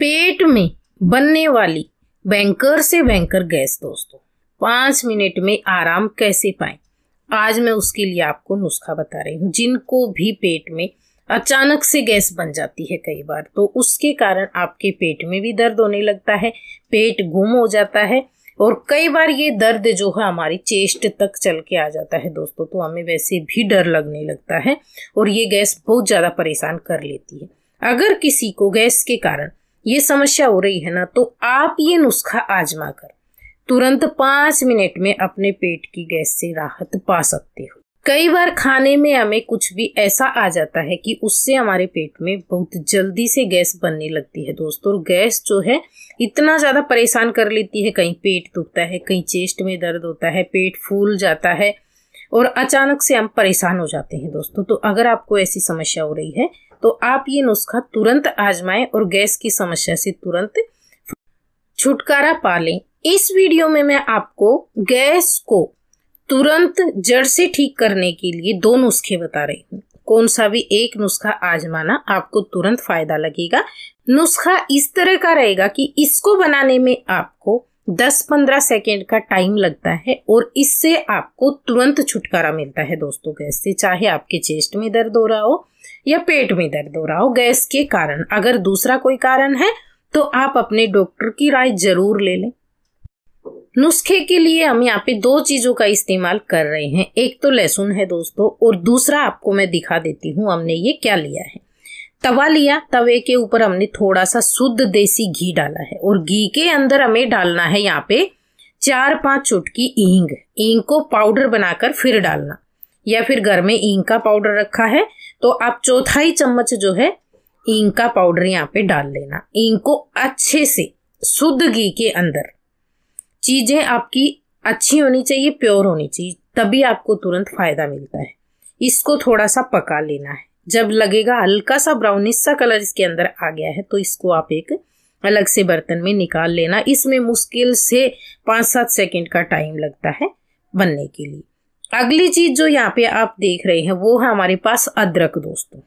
पेट में बनने वाली बैंकर से बैंकर गैस दोस्तों पाँच मिनट में आराम कैसे पाए आज मैं उसके लिए आपको नुस्खा बता रही हूँ जिनको भी पेट में अचानक से गैस बन जाती है कई बार तो उसके कारण आपके पेट में भी दर्द होने लगता है पेट गुम हो जाता है और कई बार ये दर्द जो है हमारी चेस्ट तक चल के आ जाता है दोस्तों तो हमें वैसे भी डर लगने लगता है और ये गैस बहुत ज़्यादा परेशान कर लेती है अगर किसी को गैस के कारण ये समस्या हो रही है ना तो आप ये नुस्खा आजमा कर तुरंत पांच मिनट में अपने पेट की गैस से राहत पा सकते हो कई बार खाने में हमें कुछ भी ऐसा आ जाता है कि उससे हमारे पेट में बहुत जल्दी से गैस बनने लगती है दोस्तों गैस जो है इतना ज़्यादा परेशान कर लेती है कहीं पेट दुखता है कहीं चेस्ट में दर्द होता है पेट फूल जाता है और अचानक से हम परेशान हो जाते हैं दोस्तों तो अगर आपको ऐसी समस्या हो रही है तो आप ये नुस्खा तुरंत आजमाएं और गैस की समस्या से तुरंत छुटकारा पा लें इस वीडियो में मैं आपको गैस को तुरंत जड़ से ठीक करने के लिए दो नुस्खे बता रही हूँ कौन सा भी एक नुस्खा आजमाना आपको तुरंत फायदा लगेगा नुस्खा इस तरह का रहेगा कि इसको बनाने में आपको 10-15 सेकेंड का टाइम लगता है और इससे आपको तुरंत छुटकारा मिलता है दोस्तों गैस से चाहे आपके चेस्ट में दर्द हो रहा हो या पेट में दर्द हो रहा हो गैस के कारण अगर दूसरा कोई कारण है तो आप अपने डॉक्टर की राय जरूर ले लें नुस्खे के लिए हम यहाँ पे दो चीजों का इस्तेमाल कर रहे हैं एक तो लहसुन है दोस्तों और दूसरा आपको मैं दिखा देती हूँ हमने ये क्या लिया है तवा लिया तवे के ऊपर हमने थोड़ा सा शुद्ध देसी घी डाला है और घी के अंदर हमें डालना है यहाँ पे चार पांच चुटकी ईंग ईंग को पाउडर बनाकर फिर डालना या फिर घर में ईंग का पाउडर रखा है तो आप चौथाई चम्मच जो है ईंग का पाउडर यहाँ पे डाल लेना ईंग को अच्छे से शुद्ध घी के अंदर चीज़ें आपकी अच्छी होनी चाहिए प्योर होनी चाहिए तभी आपको तुरंत फायदा मिलता है इसको थोड़ा सा पका लेना है जब लगेगा हल्का सा ब्राउनिश सा कलर इसके अंदर आ गया है तो इसको आप एक अलग से बर्तन में निकाल लेना इसमें मुश्किल से पाँच सात सेकेंड का टाइम लगता है बनने के लिए अगली चीज जो यहाँ पे आप देख रहे हैं वो है हमारे पास अदरक दोस्तों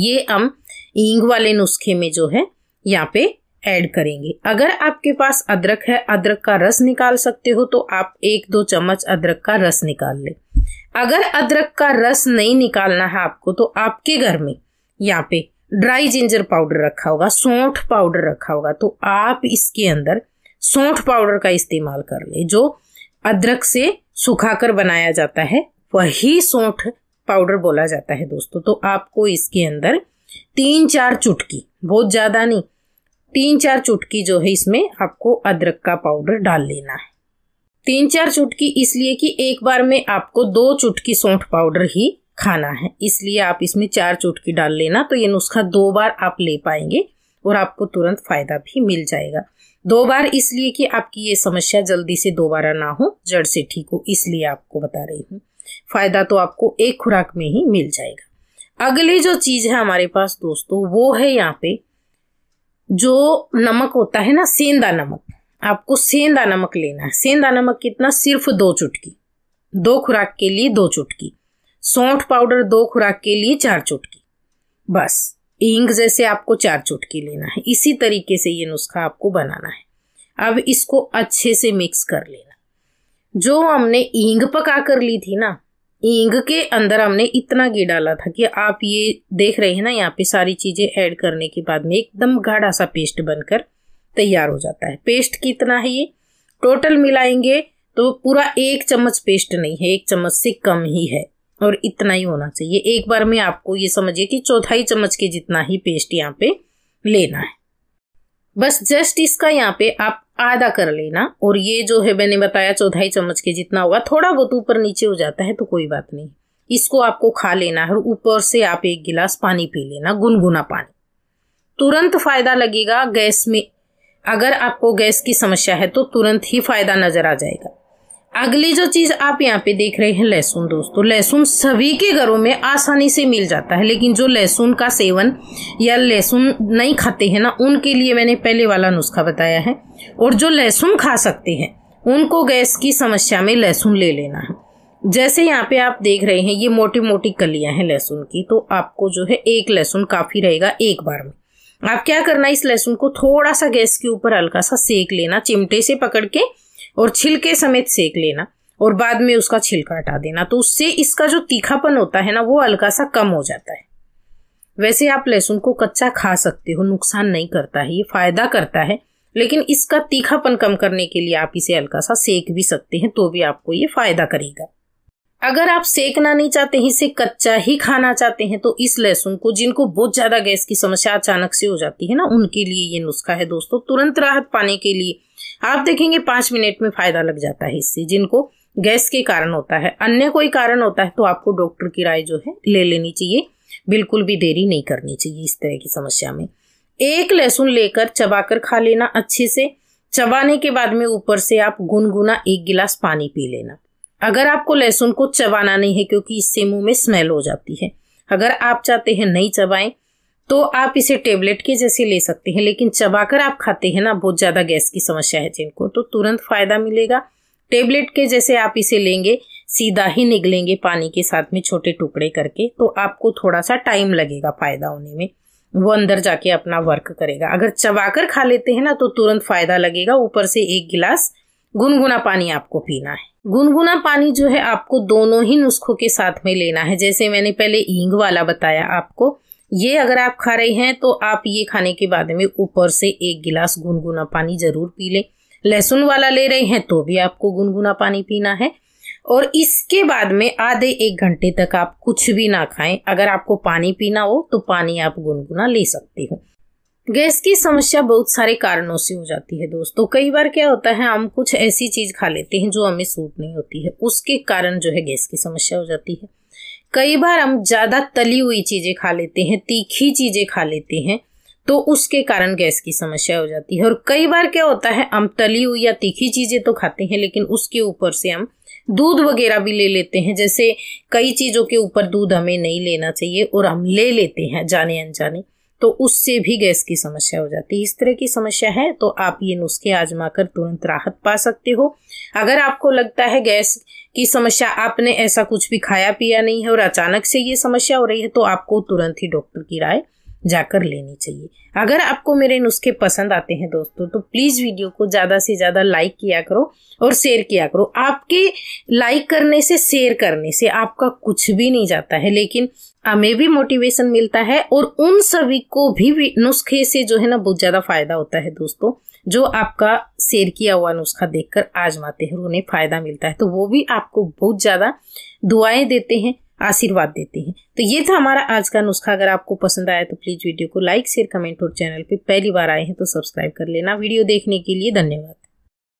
ये हम ईंग वाले नुस्खे में जो है यहाँ पे ऐड करेंगे अगर आपके पास अदरक है अदरक का रस निकाल सकते हो तो आप एक दो चम्मच अदरक का रस निकाल लें अगर अदरक का रस नहीं निकालना है आपको तो आपके घर में यहाँ पे ड्राई जिंजर पाउडर रखा होगा सौंठ पाउडर रखा होगा तो आप इसके अंदर सौंठ पाउडर का इस्तेमाल कर ले जो अदरक से सुखाकर बनाया जाता है वही सौंठ पाउडर बोला जाता है दोस्तों तो आपको इसके अंदर तीन चार चुटकी बहुत ज़्यादा नहीं तीन चार चुटकी जो है इसमें आपको अदरक का पाउडर डाल लेना है तीन चार चुटकी इसलिए कि एक बार में आपको दो चुटकी सौंठ पाउडर ही खाना है इसलिए आप इसमें चार चुटकी डाल लेना तो ये नुस्खा दो बार आप ले पाएंगे और आपको तुरंत फायदा भी मिल जाएगा दो बार इसलिए कि आपकी ये समस्या जल्दी से दोबारा ना हो जड़ से ठीक हो इसलिए आपको बता रही हूँ फायदा तो आपको एक खुराक में ही मिल जाएगा अगली जो चीज़ है हमारे पास दोस्तों वो है यहाँ पे जो नमक होता है ना सेंधा नमक आपको सेंधा नमक लेना है सेंधा नमक कितना सिर्फ दो चुटकी दो खुराक के लिए दो चुटकी सौंठ पाउडर दो खुराक के लिए चार चुटकी बस इंग जैसे आपको चार चुटकी लेना है इसी तरीके से ये नुस्खा आपको बनाना है अब इसको अच्छे से मिक्स कर लेना जो हमने ईंग पका कर ली थी ना ईंग के अंदर हमने इतना घी डाला था कि आप ये देख रहे हैं ना यहाँ पे सारी चीज़ें ऐड करने के बाद में एकदम गाढ़ा सा पेस्ट बनकर तैयार हो जाता है पेस्ट कितना है ये टोटल मिलाएंगे तो पूरा एक चम्मच पेस्ट नहीं है एक चम्मच से कम ही है और इतना ही होना चाहिए एक बार में आपको ये समझिए कि चौथाई चम्मच के जितना ही पेस्ट यहाँ पे लेना है बस जस्ट इसका यहाँ पे आप आधा कर लेना और ये जो है मैंने बताया चौथाई चम्मच के जितना होगा थोड़ा बहुत ऊपर नीचे हो जाता है तो कोई बात नहीं इसको आपको खा लेना है और ऊपर से आप एक गिलास पानी पी लेना गुनगुना पानी तुरंत फायदा लगेगा गैस में अगर आपको गैस की समस्या है तो तुरंत ही फायदा नजर आ जाएगा अगली जो चीज़ आप यहाँ पे देख रहे हैं लहसुन दोस्तों लहसुन सभी के घरों में आसानी से मिल जाता है लेकिन जो लहसुन का सेवन या लहसुन नहीं खाते हैं ना उनके लिए मैंने पहले वाला नुस्खा बताया है और जो लहसुन खा सकते हैं उनको गैस की समस्या में लहसुन ले लेना है जैसे यहाँ पे आप देख रहे हैं ये मोटी मोटी कलियां हैं लहसुन की तो आपको जो है एक लहसुन काफ़ी रहेगा एक बार में आप क्या करना इस लहसुन को थोड़ा सा गैस के ऊपर हल्का सा सेक लेना चिमटे से पकड़ के और छिलके समेत सेक लेना और बाद में उसका छिलका हटा देना तो उससे इसका जो तीखापन होता है ना वो हल्का सा कम हो जाता है वैसे आप लहसुन को कच्चा खा सकते हो नुकसान नहीं करता है ये फायदा करता है लेकिन इसका तीखापन कम करने के लिए आप इसे हल्का सा सेक भी सकते हैं तो भी आपको ये फायदा करेगा अगर आप सेकना नहीं चाहते हैं इसे कच्चा ही खाना चाहते हैं तो इस लहसुन को जिनको बहुत ज्यादा गैस की समस्या अचानक से हो जाती है ना उनके लिए ये नुस्खा है दोस्तों तुरंत राहत पाने के लिए आप देखेंगे पांच मिनट में फ़ायदा लग जाता है इससे जिनको गैस के कारण होता है अन्य कोई कारण होता है तो आपको डॉक्टर की राय जो है ले लेनी चाहिए बिल्कुल भी देरी नहीं करनी चाहिए इस तरह की समस्या में एक लहसुन लेकर चबाकर खा लेना अच्छे से चबाने के बाद में ऊपर से आप गुनगुना एक गिलास पानी पी लेना अगर आपको लहसुन को चबाना नहीं है क्योंकि इससे मुंह में स्मेल हो जाती है अगर आप चाहते हैं नहीं चबाएं तो आप इसे टेबलेट के जैसे ले सकते हैं लेकिन चबाकर आप खाते हैं ना बहुत ज़्यादा गैस की समस्या है जिनको तो तुरंत फ़ायदा मिलेगा टेबलेट के जैसे आप इसे लेंगे सीधा ही निकलेंगे पानी के साथ में छोटे टुकड़े करके तो आपको थोड़ा सा टाइम लगेगा फ़ायदा होने में वो अंदर जाके अपना वर्क करेगा अगर चबाकर खा लेते हैं ना तो तुरंत फ़ायदा लगेगा ऊपर से एक गिलास गुनगुना पानी आपको पीना है गुनगुना पानी जो है आपको दोनों ही नुस्खों के साथ में लेना है जैसे मैंने पहले ईंग वाला बताया आपको ये अगर आप खा रहे हैं तो आप ये खाने के बाद में ऊपर से एक गिलास गुनगुना पानी ज़रूर पी लें लहसुन वाला ले रहे हैं तो भी आपको गुनगुना पानी पीना है और इसके बाद में आधे एक घंटे तक आप कुछ भी ना खाएं अगर आपको पानी पीना हो तो पानी आप गुनगुना ले सकते हो गैस की समस्या बहुत सारे कारणों से हो जाती है दोस्तों कई बार क्या होता है हम कुछ ऐसी चीज़ खा लेते हैं जो हमें सूट नहीं होती है उसके कारण जो है गैस की समस्या हो जाती है कई बार हम ज़्यादा तली हुई चीज़ें खा लेते हैं तीखी चीज़ें खा लेते हैं तो उसके कारण गैस की समस्या हो जाती है और कई बार क्या होता है हम तली हुई या तीखी चीज़ें तो खाते हैं लेकिन उसके ऊपर से हम दूध वगैरह भी ले लेते हैं जैसे कई चीज़ों के ऊपर दूध हमें नहीं लेना चाहिए और हम ले लेते हैं जाने अनजाने तो उससे भी गैस की समस्या हो जाती है इस तरह की समस्या है तो आप ये नुस्खे आजमा कर तुरंत राहत पा सकते हो अगर आपको लगता है गैस की समस्या आपने ऐसा कुछ भी खाया पिया नहीं है और अचानक से ये समस्या हो रही है तो आपको तुरंत ही डॉक्टर की राय जाकर लेनी चाहिए अगर आपको मेरे नुस्खे पसंद आते हैं दोस्तों तो प्लीज़ वीडियो को ज़्यादा से ज़्यादा लाइक किया करो और शेयर किया करो आपके लाइक करने से शेयर करने से आपका कुछ भी नहीं जाता है लेकिन हमें भी मोटिवेशन मिलता है और उन सभी को भी नुस्खे से जो है ना बहुत ज़्यादा फायदा होता है दोस्तों जो आपका शेयर किया हुआ नुस्खा देखकर आजमाते हैं उन्हें फ़ायदा मिलता है तो वो भी आपको बहुत ज़्यादा दुआएं देते हैं आशीर्वाद देते हैं तो ये था हमारा आज का नुस्खा अगर आपको पसंद आया तो प्लीज़ वीडियो को लाइक शेयर कमेंट और चैनल पे पहली बार आए हैं तो सब्सक्राइब कर लेना वीडियो देखने के लिए धन्यवाद